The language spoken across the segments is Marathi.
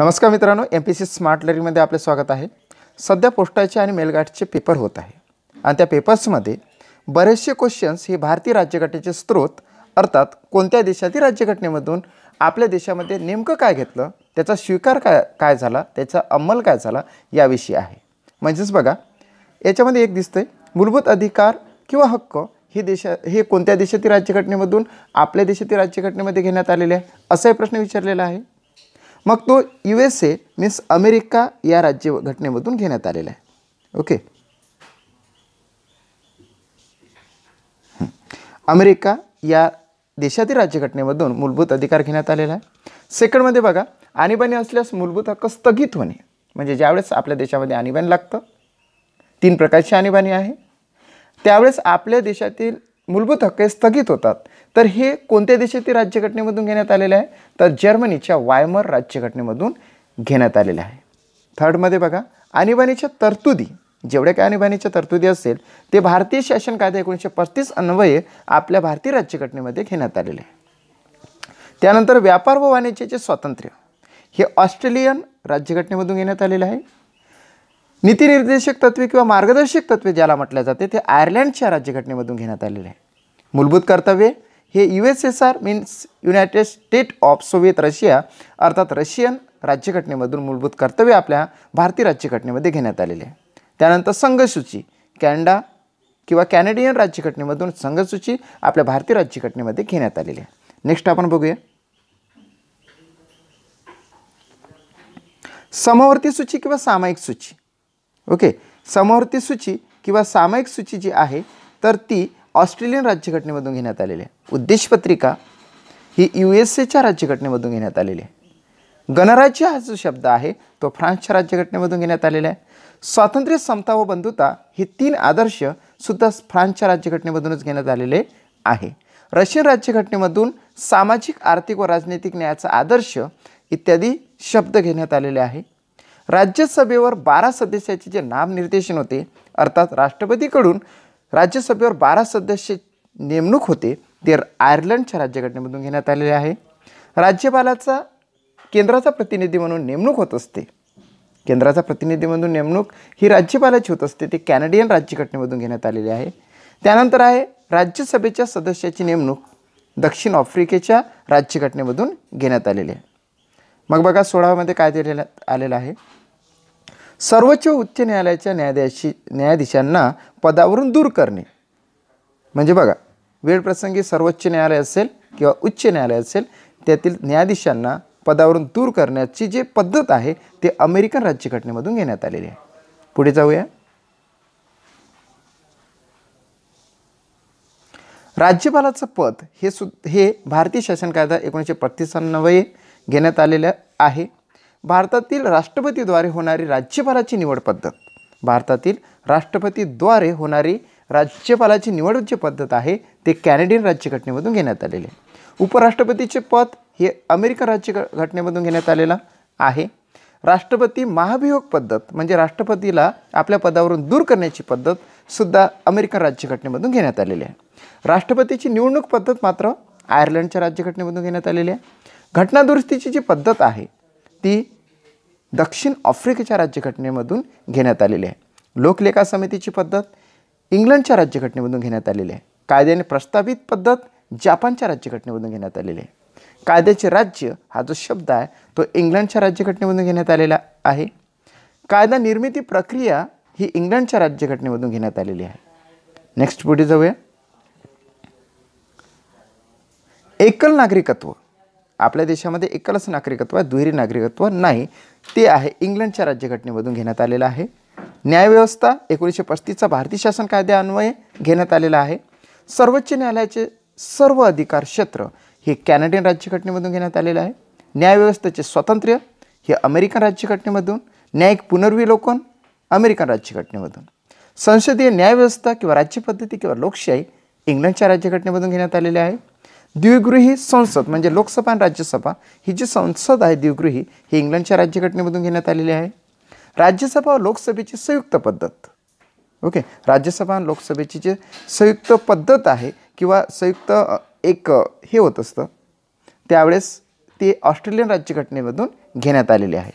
नमस्कार मित्रांनो एम पी सी स्मार्ट लर्निंगमध्ये आपलं स्वागत आहे सध्या पोस्टाचे आणि मेलगाठचे पेपर होत आहे आणि त्या पेपर्समध्ये बरेचसे क्वेश्चन्स हे भारतीय राज्यघटनेचे स्रोत अर्थात कोणत्या देशातील राज्यघटनेमधून आपल्या देशामध्ये नेमकं काय घेतलं त्याचा स्वीकार काय काय झाला त्याचा अंमल काय झाला याविषयी आहे म्हणजेच बघा याच्यामध्ये एक दिसतंय मूलभूत अधिकार किंवा हक्क हे देशा हे कोणत्या देशातील राज्यघटनेमधून आपल्या देशातील राज्यघटनेमध्ये घेण्यात आलेले आहे असाही प्रश्न विचारलेला आहे मग तो U S A means America या राज्य घटनेमधून घेण्यात आलेला आहे ओके अमेरिका या देशातील राज्यघटनेमधून मूलभूत अधिकार घेण्यात आलेला आहे सेकंडमध्ये बघा आणीबाणी असल्यास मूलभूत हक्क स्थगित होणे म्हणजे ज्यावेळेस आपल्या देशामध्ये आणीबाणी लागतं तीन प्रकारची आणीबाणी आहे त्यावेळेस आपल्या देशातील मूलभूत हक्क स्थगित होतात तर हे कोणत्या देशातील राज्यघटनेमधून घेण्यात आलेलं आहे तर जर्मनीच्या वायमर राज्यघटनेमधून घेण्यात आलेलं आहे थर्डमध्ये बघा आणीबाणीच्या तरतुदी जेवढ्या काय आणीबाणीच्या तरतुदी असेल ते भारतीय शासन कायदा एकोणीसशे पस्तीस अन्वये आपल्या भारतीय राज्यघटनेमध्ये घेण्यात आलेले आहे त्यानंतर व्यापार व वाणिज्याचे स्वातंत्र्य हे ऑस्ट्रेलियन राज्यघटनेमधून घेण्यात आलेले आहे नीतीनिर्देशक तत्वे किंवा मार्गदर्शक तत्वे ज्याला म्हटल्या जाते ते आयर्लंडच्या राज्यघटनेमधून घेण्यात आलेले आहे मूलभूत कर्तव्ये हे U S S R means United State of Soviet Russia अर्थात रशियन राज्यघटनेमधून मूलभूत कर्तव्य आपल्या भारतीय राज्यघटनेमध्ये घेण्यात आलेले आहे त्यानंतर संघसूची कॅनडा किंवा कॅनेडियन राज्यघटनेमधून संघसूची आपल्या भारतीय राज्यघटनेमध्ये घेण्यात आलेली आहे नेक्स्ट आपण बघूया समवर्ती सूची किंवा सामायिक सूची ओके समवर्ती सूची किंवा सामायिक सूची जी आहे तर ती ऑस्ट्रेलियन राज्यघटनेमधून घेण्यात आलेले उद्देशपत्रिका ही यू एस एच्या राज्यघटनेमधून घेण्यात आलेली आहे गणराज्य हा जो शब्द आहे तो फ्रान्सच्या राज्यघटनेमधून घेण्यात आलेला आहे स्वातंत्र्य समता व बंधुता हे तीन आदर्श सुद्धा फ्रान्सच्या राज्यघटनेमधूनच घेण्यात आलेले आहे रशियन राज्यघटनेमधून सामाजिक आर्थिक व राजनैतिक न्यायाचा आदर्श इत्यादी शब्द घेण्यात आलेले आहे राज्यसभेवर बारा सदस्याचे जे नामनिर्देशन होते अर्थात राष्ट्रपतीकडून राज्यसभेवर बारा सदस्य नेमणूक होते ते आयर्लंडच्या राज्यघटनेमधून घेण्यात आलेले आहे राज्यपालाचा केंद्राचा प्रतिनिधी म्हणून नेमणूक होत असते केंद्राचा प्रतिनिधी म्हणून नेमणूक ही राज्यपालाची होत असते ते कॅनडियन राज्यघटनेमधून घेण्यात आलेली आहे त्यानंतर आहे राज्यसभेच्या सदस्याची नेमणूक दक्षिण आफ्रिकेच्या राज्यघटनेमधून घेण्यात आलेली आहे मग बघा सोळावामध्ये काय दिलेलं आलेलं आहे सर्वोच्च उच्च न्यायालयाच्या न्यायाधीशी न्यायाधीशांना पदावरून दूर करणे म्हणजे बघा वेळप्रसंगी सर्वोच्च न्यायालय असेल किंवा उच्च न्यायालय असेल त्यातील न्यायाधीशांना पदावरून दूर करण्याची जी पद्धत आहे ते अमेरिकन राज्यघटनेमधून घेण्यात आलेली आहे पुढे जाऊया राज्यपालाचं पद हे सु हे भारतीय शासन कायदा एकोणीसशे अन्नवये घेण्यात आलेलं आहे भारतातील राष्ट्रपतीद्वारे होणारी राज्यपालाची निवड पद्धत भारतातील राष्ट्रपतीद्वारे होणारी राज्यपालाची निवड जी पद्धत आहे ते कॅनेडियन राज्यघटनेमधून घेण्यात आलेले उपराष्ट्रपतीचे पद हे अमेरिकन घटनेमधून घेण्यात आलेलं आहे राष्ट्रपती महाभियोग पद्धत म्हणजे राष्ट्रपतीला आपल्या पदावरून दूर करण्याची पद्धत सुद्धा अमेरिकन राज्यघटनेमधून घेण्यात आलेली आहे राष्ट्रपतीची निवडणूक पद्धत मात्र आयर्लंडच्या राज्यघटनेमधून घेण्यात आलेली आहे घटनादुरुस्तीची जी पद्धत आहे ती दक्षिण आफ्रिकेच्या राज्यघटनेमधून घेण्यात आलेली आहे लोकलेखा समितीची पद्धत इंग्लंडच्या राज्यघटनेमधून घेण्यात आलेली आहे कायद्याने प्रस्तावित पद्धत जपानच्या राज्यघटनेमधून घेण्यात आलेली आहे कायद्याचे राज्य हा जो शब्द आहे तो इंग्लंडच्या राज्यघटनेमधून घेण्यात आलेला आहे कायदा निर्मिती प्रक्रिया ही इंग्लंडच्या राज्यघटनेमधून घेण्यात आलेली आहे नेक्स्ट पुढे जाऊया एकल नागरिकत्व आपल्या देशामध्ये एकलच नागरिकत्व दुहेरी नागरिकत्व नाही ते आहे इंग्लंडच्या राज्यघटनेमधून घेण्यात आलेलं आहे न्यायव्यवस्था एकोणीसशे पस्तीसचा भारतीय शासन कायद्यान्वये घेण्यात आलेला आहे सर्वोच्च न्यायालयाचे सर्व अधिकार क्षेत्र हे कॅनडियन राज्यघटनेमधून घेण्यात आलेलं आहे न्यायव्यवस्थेचे स्वातंत्र्य हे अमेरिकन राज्यघटनेमधून न्यायिक पुनर्विलोकन अमेरिकन राज्यघटनेमधून संसदीय न्यायव्यवस्था किंवा राज्यपद्धती किंवा लोकशाही इंग्लंडच्या राज्यघटनेमधून घेण्यात आलेली आहे द्विगृही संसद म्हणजे लोकसभा आणि राज्यसभा ही जी संसद आहे द्विगृही ही इंग्लंडच्या राज्यघटनेमधून घेण्यात आलेली आहे राज्यसभा व लोकसभेची संयुक्त पद्धत ओके राज्यसभा आणि लोकसभेची जी संयुक्त पद्धत आहे किंवा संयुक्त एक हे होत असतं त्यावेळेस ती ऑस्ट्रेलियन राज्यघटनेमधून घेण्यात आलेली आहे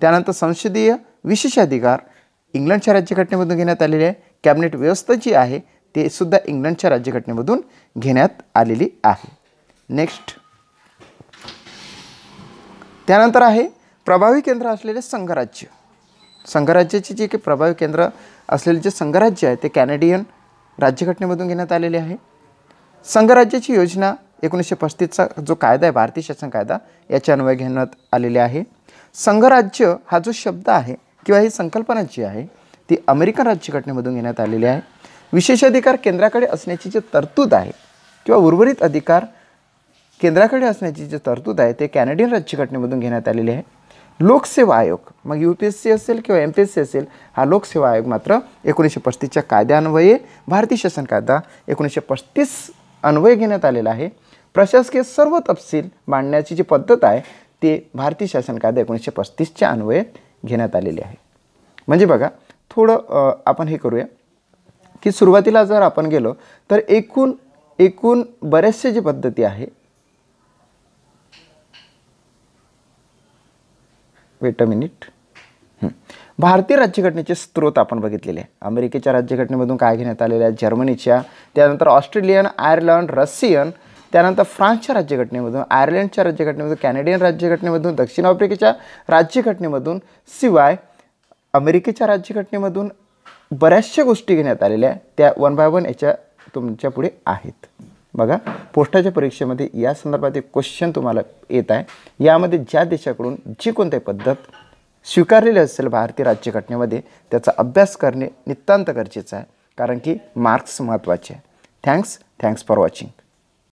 त्यानंतर संसदीय विशेषाधिकार इंग्लंडच्या राज्यघटनेमधून घेण्यात आलेले आहे कॅबिनेट व्यवस्था जी आहे ते सुद्धा इंग्लंडच्या राज्यघटनेमधून घेण्यात आलेली आहे नेक्स्ट त्यानंतर आहे प्रभावी केंद्र असलेले संघराज्य संघराज्याचे जे काही प्रभावी केंद्र असलेले जे संघराज्य आहे ते कॅनेडियन राज्यघटनेमधून घेण्यात आलेले आहे संघराज्याची योजना एकोणीसशे पस्तीसचा जो कायदा आहे भारतीय शासन कायदा याच्या अन्वय घेण्यात आलेले आहे संघराज्य हा जो शब्द आहे किंवा ही संकल्पना जी आहे ती अमेरिकन राज्यघटनेमधून घेण्यात आलेली आहे विशेष अधिकार केंद्राकडे असण्याची जी तरतूद आहे किंवा उर्वरित अधिकार केंद्राकडे असण्याची जी तरतूद आहे ते कॅनेडियन राज्यघटनेमधून घेण्यात आलेली आहे लोकसेवा आयोग मग यू पी एस सी असेल किंवा एम पी एस सी असेल हा लोकसेवा आयोग मात्र एकोणीसशे पस्तीसच्या कायद्यान्वये भारतीय शासन कायदा एकोणीसशे पस्तीस अन्वय घेण्यात आलेला आहे प्रशासकीय सर्व तपशील मांडण्याची जी पद्धत आहे ते भारतीय शासन कायदा एकोणीसशे पस्तीसच्या अन्वये घेण्यात आलेली आहे म्हणजे बघा थोडं आपण हे करूया की सुरुवातीला जर आपण गेलो तर एकूण एकूण बरेचसे जी पद्धती आहे वेट अ मिनिट भारतीय राज्यघटनेचे स्रोत आपण बघितलेले आहे अमेरिकेच्या राज्यघटनेमधून काय घेण्यात आलेले आहे जर्मनीच्या त्यानंतर ऑस्ट्रेलियन आयर्लंड रशियन त्यानंतर फ्रान्सच्या राज्यघटनेमधून आयर्लंडच्या राज्यघटनेमधून कॅनेडियन राज्यघटनेमधून दक्षिण आफ्रिकेच्या राज्यघटनेमधून शिवाय अमेरिकेच्या राज्यघटनेमधून बऱ्याचशा गोष्टी घेण्यात आलेल्या त्या वन बाय वन याच्या तुमच्या पुढे आहेत बघा पोस्टाच्या परीक्षेमध्ये या संदर्भात एक क्वेश्चन तुम्हाला येत आहे यामध्ये ज्या देशाकडून जी कोणती पद्धत स्वीकारलेली असेल भारतीय राज्यघटनेमध्ये त्याचा अभ्यास करणे नितांत गरजेचं आहे कारण की मार्क्स महत्त्वाचे आहे थँक्स थँक्स फॉर वॉचिंग